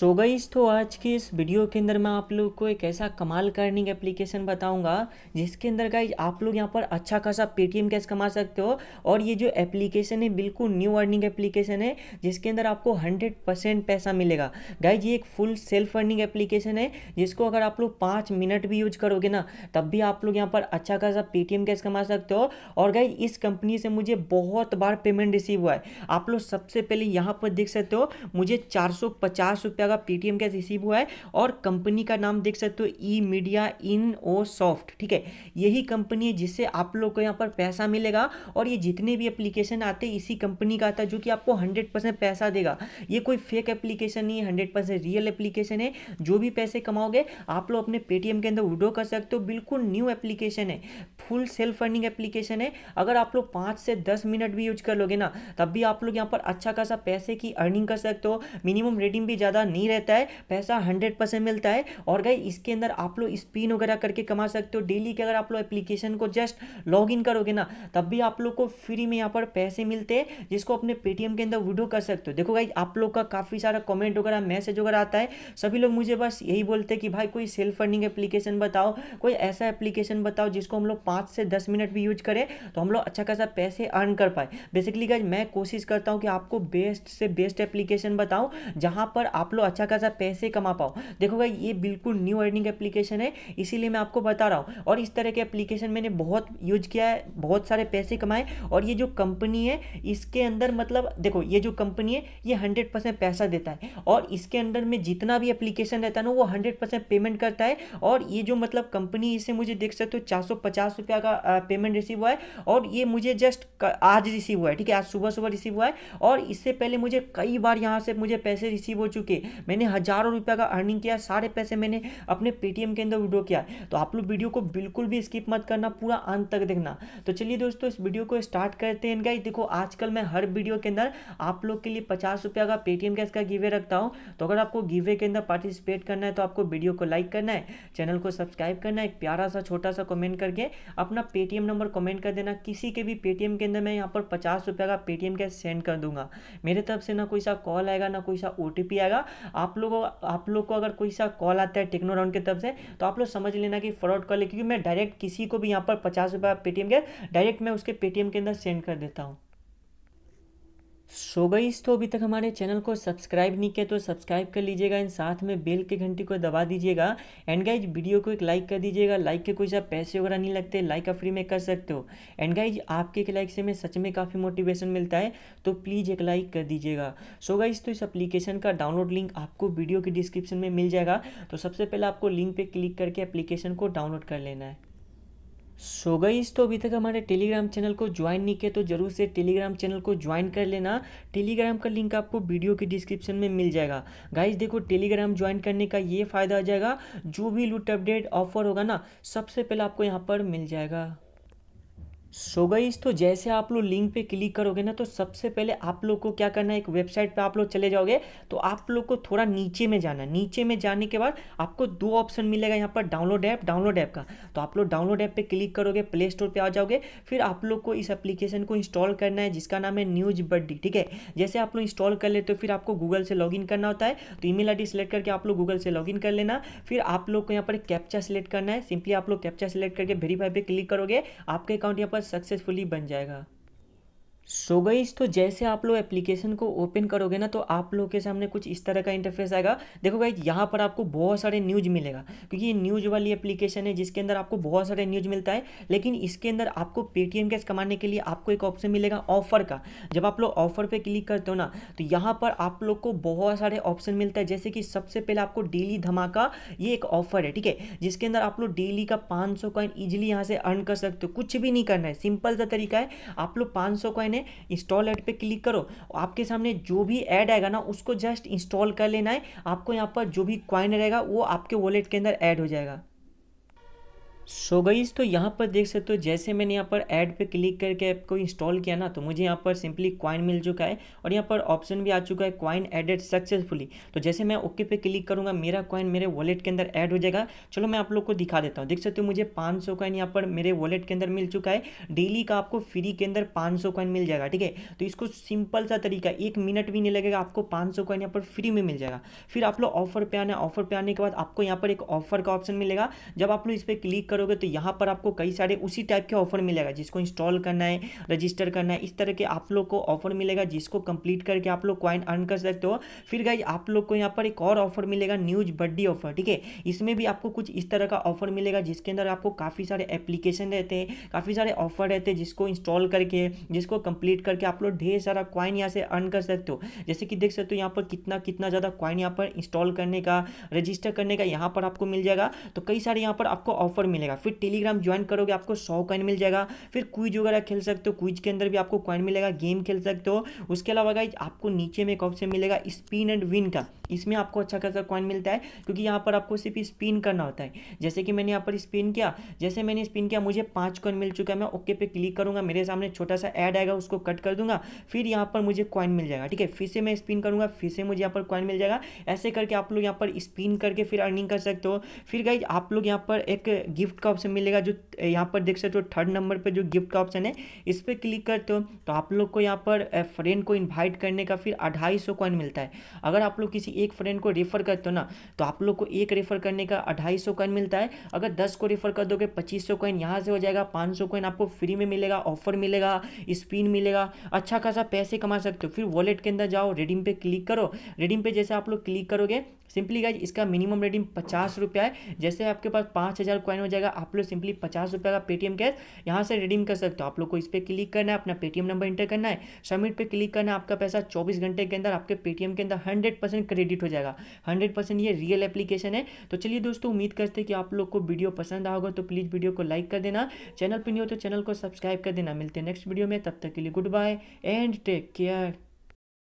सो so तो आज की इस वीडियो के अंदर मैं आप लोग को एक ऐसा कमाल का एप्लीकेशन बताऊंगा जिसके अंदर गाइज आप लोग यहाँ पर अच्छा खासा पेटीएम कैश कमा सकते हो और ये जो एप्लीकेशन है बिल्कुल न्यू अर्निंग एप्लीकेशन है जिसके अंदर आपको 100 परसेंट पैसा मिलेगा गाइज ये एक फुल सेल्फ अर्निंग एप्लीकेशन है जिसको अगर आप लोग पाँच मिनट भी यूज करोगे ना तब भी आप लोग यहाँ पर अच्छा खासा पेटीएम कैश कमा सकते हो और गाइज इस कंपनी से मुझे बहुत बार पेमेंट रिसीव हुआ है आप लोग सबसे पहले यहाँ पर देख सकते हो मुझे चार सौ लगा पेटीएम कैसे रिसीव हुआ है और कंपनी का नाम देख सकते हो ई मीडिया इन ओ सॉफ्ट ठीक है यही कंपनी है जिससे आप लोग को यहाँ पर पैसा मिलेगा और ये जितने भी एप्लीकेशन आते हैं इसी कंपनी का आता है जो कि आपको हंड्रेड परसेंट पैसा देगा ये कोई फेक एप्लीकेशन नहीं है हंड्रेड परसेंट रियल एप्लीकेशन है जो भी पैसे कमाओगे आप लोग अपने पेटीएम के अंदर विड्रो कर सकते हो बिल्कुल न्यू एप्लीकेशन है फुल सेल्फ अर्निंग एप्लीकेशन है अगर आप लोग पाँच से दस मिनट भी यूज कर लोगे ना तब भी आप लोग यहाँ पर अच्छा खासा पैसे की अर्निंग कर सकते हो मिनिमम रेटिंग भी ज़्यादा नहीं नहीं रहता है पैसा हंड्रेड परसेंट मिलता है और गई इसके अंदर आप लोग स्पिन वगैरह करके कमा सकते हो डेली के अगर आप लोग एप्लीकेशन को जस्ट लॉग इन करोगे ना तब भी आप लोग को फ्री में यहाँ पर पैसे मिलते हैं जिसको अपने पेटीएम के अंदर विड्रो कर सकते हो देखो भाई आप लोग का काफ़ी सारा कमेंट वगैरह मैसेज वगैरह आता है सभी लोग मुझे बस यही बोलते हैं कि भाई कोई सेल्फ फंडिंग एप्लीकेशन बताओ कोई ऐसा एप्लीकेशन बताओ जिसको हम लोग पाँच से दस मिनट भी यूज करें तो हम लोग अच्छा खासा पैसे अर्न कर पाए बेसिकली गाइज मैं कोशिश करता हूँ कि आपको बेस्ट से बेस्ट एप्लीकेशन बताऊँ जहाँ पर आप लोग अच्छा खासा पैसे कमा पाओ देखोगा ये बिल्कुल न्यू अर्निंग एप्लीकेशन है इसीलिए मैं आपको बता रहा हूँ और इस तरह के एप्लीकेशन मैंने बहुत यूज किया है बहुत सारे पैसे कमाए और ये जो कंपनी है इसके अंदर मतलब देखो ये जो कंपनी है ये हंड्रेड परसेंट पैसा देता है और इसके अंदर में जितना भी एप्लीकेशन रहता है ना वो हंड्रेड परसेंट पेमेंट करता है और ये जो मतलब कंपनी इसे मुझे देख सकते हो चार सौ पचास रुपया का पेमेंट रिसीव हुआ है और ये मुझे जस्ट आज रिसीव हुआ है ठीक है आज सुबह सुबह रिसीव हुआ है और इससे पहले मुझे कई बार यहाँ से मुझे पैसे रिसीव हो चुके हैं मैंने हज़ारों रुपये का अर्निंग किया सारे पैसे मैंने अपने पेटीएम के अंदर विड्रो किया तो आप लोग वीडियो को बिल्कुल भी स्किप मत करना पूरा अंत तक देखना तो चलिए दोस्तों इस वीडियो को स्टार्ट करते हैं गाइज देखो आजकल मैं हर वीडियो के अंदर आप लोग के लिए पचास रुपये का पेटीएम कैश का गिवे रखता हूँ तो अगर आपको गिवे के अंदर पार्टिसिपेट करना है तो आपको वीडियो को लाइक करना है चैनल को सब्सक्राइब करना है एक प्यारा सा छोटा सा कमेंट करके अपना पेटीएम नंबर कमेंट कर देना किसी के भी पेटीएम के अंदर मैं यहाँ पर पचास रुपये का पेटीएम कैश सेंड कर दूंगा मेरे तरफ से ना कोई सा कॉल आएगा ना कोई सा ओ आएगा आप लोगों आप लोग को अगर कोई सा कॉल आता है टेक्नो राउंड की तरफ से तो आप लोग समझ लेना कि फ्रॉड कॉल है क्योंकि मैं डायरेक्ट किसी को भी यहाँ पर पचास रुपये पेटीएम के डायरेक्ट मैं उसके पेटीएम के अंदर सेंड कर देता हूँ सो गई तो अभी तक हमारे चैनल को सब्सक्राइब नहीं किया तो सब्सक्राइब कर लीजिएगा एंड साथ में बेल के घंटी को दबा दीजिएगा एंड गाइज वीडियो को एक लाइक कर दीजिएगा लाइक के कोई सा पैसे वगैरह नहीं लगते लाइक आप फ्री में कर सकते हो एंड गाइज आपके एक लाइक से मैं सच में काफ़ी मोटिवेशन मिलता है तो प्लीज़ एक लाइक कर दीजिएगा सो गाइज तो इस अप्लीकेशन का डाउनलोड लिंक आपको वीडियो के डिस्क्रिप्शन में मिल जाएगा तो सबसे पहले आपको लिंक पर क्लिक करके अप्लीकेशन को डाउनलोड कर लेना है सो गईस तो अभी तक हमारे टेलीग्राम चैनल को ज्वाइन नहीं किया तो जरूर से टेलीग्राम चैनल को ज्वाइन कर लेना टेलीग्राम का लिंक आपको वीडियो के डिस्क्रिप्शन में मिल जाएगा गाइस देखो टेलीग्राम ज्वाइन करने का ये फायदा आ जाएगा जो भी लूट अपडेट ऑफर होगा ना सबसे पहले आपको यहाँ पर मिल जाएगा सो so तो जैसे आप लोग लिंक पे क्लिक करोगे ना तो सबसे पहले आप लोग को क्या करना है एक वेबसाइट पे आप लोग चले जाओगे तो आप लोग को थोड़ा नीचे में जाना नीचे में जाने के बाद आपको दो ऑप्शन मिलेगा यहाँ पर डाउनलोड ऐप डाउनलोड ऐप का तो आप लोग डाउनलोड ऐप पे क्लिक करोगे प्ले स्टोर पर आ जाओगे फिर आप लोग को इस एप्लीकेशन को इंस्टॉल करना है जिसका नाम है न्यूज बड्डी ठीक है जैसे आप लोग इंस्टॉल कर लेते हो फिर आपको गूगल से लॉग करना होता है तो ई मेल सेलेक्ट करके आप लोग गूगल से लॉग कर लेना फिर आप लोग को यहाँ पर कैप्चा सेलेक्ट करना है सिंपली आप लोग कैप्चा सेलेक्ट करके वेरीफाई पर क्लिक करोगे आपके अकाउंट यहाँ पर सक्सेसफुली बन जाएगा सो so गई तो जैसे आप लोग एप्लीकेशन को ओपन करोगे ना तो आप लोग के सामने कुछ इस तरह का इंटरफेस आएगा देखो गाइज यहाँ पर आपको बहुत सारे न्यूज मिलेगा क्योंकि ये न्यूज वाली एप्लीकेशन है जिसके अंदर आपको बहुत सारे न्यूज मिलता है लेकिन इसके अंदर आपको पेटीएम कैश कमाने के लिए आपको एक ऑप्शन मिलेगा ऑफर का जब आप लोग ऑफर पर क्लिक करते हो ना तो यहाँ पर आप लोग को बहुत सारे ऑप्शन मिलता है जैसे कि सबसे पहले आपको डेली धमाका ये एक ऑफर है ठीक है जिसके अंदर आप लोग डेली का पाँच सौ कॉइन ईजिली यहाँ से अर्न कर सकते हो कुछ भी नहीं करना है सिंपल सा तरीका है आप लोग पाँच सौ कॉइन में इंस्टॉल एड पे क्लिक करो आपके सामने जो भी ऐड आएगा ना उसको जस्ट इंस्टॉल कर लेना है आपको यहाँ पर जो भी क्वाइन रहेगा वो आपके वॉलेट के अंदर ऐड हो जाएगा सो so गईज तो यहाँ पर देख सकते हो जैसे मैंने यहाँ पर ऐड पे क्लिक करके ऐप को इंस्टॉल किया ना तो मुझे यहाँ पर सिंपली कॉइन मिल चुका है और यहाँ पर ऑप्शन भी आ चुका है क्वाइन एडेड सक्सेसफुली तो जैसे मैं ओके पे क्लिक करूँगा मेरा कॉइन मेरे वॉलेट के अंदर ऐड हो जाएगा चलो मैं आप लोग को दिखा देता हूँ देख सकते हो मुझे पाँच सौ कॉइन यहाँ पर मेरे वॉलेट के अंदर मिल चुका है डेली का आपको फ्री के अंदर पाँच सौ कॉइन मिल जाएगा ठीक है तो इसको सिंपल सा तरीका एक मिनट भी नहीं लगेगा आपको पाँच सौ कॉइन यहाँ पर फ्री में मिल जाएगा फिर आप लोग ऑफर पे आना ऑफर पे आने के बाद आपको यहाँ पर एक ऑफर का ऑप्शन मिलेगा जब आप लोग इस पर क्लिक करोगे तो यहाँ पर आपको कई सारे उसी टाइप के ऑफर मिलेगा जिसको इंस्टॉल करना है रजिस्टर करना है इस तरह के आप लोग को ऑफर मिलेगा जिसको कंप्लीट करके आप लोग क्वाइन अर्न कर सकते हो फिर गाइज आप लोग को यहाँ पर एक और ऑफर मिलेगा न्यूज बड्डी ऑफर ठीक है इसमें भी आपको कुछ इस तरह का ऑफर मिलेगा जिसके अंदर आपको काफ़ी सारे एप्लीकेशन रहते हैं काफ़ी सारे ऑफर रहते हैं जिसको इंस्टॉल करके जिसको कंप्लीट करके आप लोग ढेर सारा क्वाइन यहाँ से अर्न कर सकते हो जैसे कि देख सकते हो यहाँ पर कितना कितना ज़्यादा क्वाइन यहाँ पर इंस्टॉल करने का रजिस्टर करने का यहाँ पर आपको मिल जाएगा तो कई सारे यहाँ पर आपको ऑफर मिले मिलेगा फिर टेलीग्राम ज्वाइन करोगे आपको सौ कॉइन मिल जाएगा फिर क्विज वगैरह खेल सकते हो क्विज के अंदर भी आपको कॉइन मिलेगा गेम खेल सकते हो उसके अलावा गाइज आपको नीचे में एक ऑप्शन मिलेगा स्पिन एंड विन का इसमें आपको अच्छा खासा कॉइन मिलता है क्योंकि यहाँ पर आपको सिर्फ स्पिन करना होता है जैसे कि मैंने यहाँ पर स्पिन किया जैसे मैंने स्पिन किया मुझे पाँच कॉइन मिल चुका है मैं ओके पे क्लिक करूँगा मेरे सामने छोटा सा ऐड आएगा उसको कट कर दूंगा फिर यहाँ पर मुझे कॉइन मिल जाएगा ठीक है फिर से मैं स्पिन करूँगा फिर से मुझे यहाँ पर कॉइन मिल जाएगा ऐसे करके आप लोग यहाँ पर स्पिन करके फिर अर्निंग कर सकते हो फिर गाइज आप लोग यहाँ पर एक गिफ्ट गिफ्ट का ऑप्शन मिलेगा जो यहाँ पर देख सकते हो थर्ड नंबर पर जो गिफ्ट का ऑप्शन है इस पर क्लिक करते हो तो आप लोग को यहाँ पर फ्रेंड को इन्वाइट करने का फिर अढ़ाई सौ कॉइन मिलता है अगर आप लोग किसी एक फ्रेंड को रेफर करते हो ना तो आप लोग को एक रेफर करने का अढ़ाई सौ कॉइन मिलता है अगर दस को रेफर कर दोगे पच्चीस सौ कॉइन यहाँ से हो जाएगा पाँच सौ कॉइन आपको फ्री में मिलेगा ऑफर मिलेगा स्पिन मिलेगा अच्छा खासा पैसे कमा सकते हो फिर वॉलेट के अंदर जाओ रेडिंग पे क्लिक करो रेडिम पे जैसे आप लोग क्लिक करोगे सिंपली गाइज इसका मिनिमम रेडिंग पचास रुपया है जैसे आपके पास पाँच हज़ार कॉइन हो जाएगा जाएगा आप लोग सिंपली पचास रुपये का पेटीएम कैश यहाँ से रिडीम कर सकते हो आप लोग को इस पर क्लिक करना है अपना पेटीएम नंबर इंटर करना है सबमिट पर क्लिक करना है आपका पैसा चौबीस घंटे के अंदर आपके पेटीएम के अंदर हंड्रेड परसेंट क्रेडिट हो जाएगा हंड्रेड परसेंट ये रियल एप्लीकेशन है तो चलिए दोस्तों उम्मीद करते हैं कि आप लोग को वीडियो पसंद आ होगा तो प्लीज़ वीडियो को लाइक कर देना चैनल पर नहीं हो तो चैनल को सब्सक्राइब कर देना मिलते हैं नेक्स्ट वीडियो में तब तक के लिए goodbye and take care